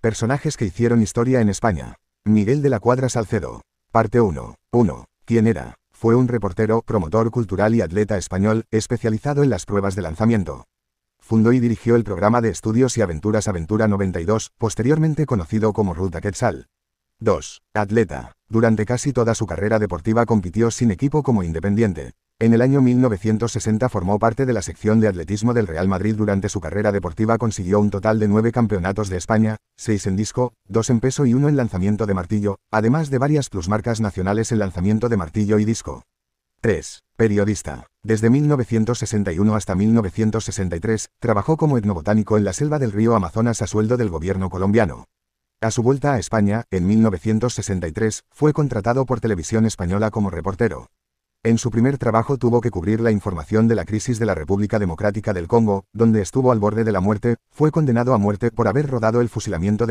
Personajes que hicieron historia en España. Miguel de la Cuadra Salcedo. Parte 1. 1. ¿Quién era? Fue un reportero, promotor cultural y atleta español, especializado en las pruebas de lanzamiento. Fundó y dirigió el programa de estudios y aventuras Aventura 92, posteriormente conocido como Ruta Quetzal. 2. Atleta. Durante casi toda su carrera deportiva compitió sin equipo como independiente. En el año 1960 formó parte de la sección de atletismo del Real Madrid durante su carrera deportiva consiguió un total de nueve campeonatos de España, seis en disco, dos en peso y uno en lanzamiento de martillo, además de varias plusmarcas nacionales en lanzamiento de martillo y disco. 3. Periodista. Desde 1961 hasta 1963, trabajó como etnobotánico en la selva del río Amazonas a sueldo del gobierno colombiano. A su vuelta a España, en 1963, fue contratado por Televisión Española como reportero. En su primer trabajo tuvo que cubrir la información de la crisis de la República Democrática del Congo, donde estuvo al borde de la muerte, fue condenado a muerte por haber rodado el fusilamiento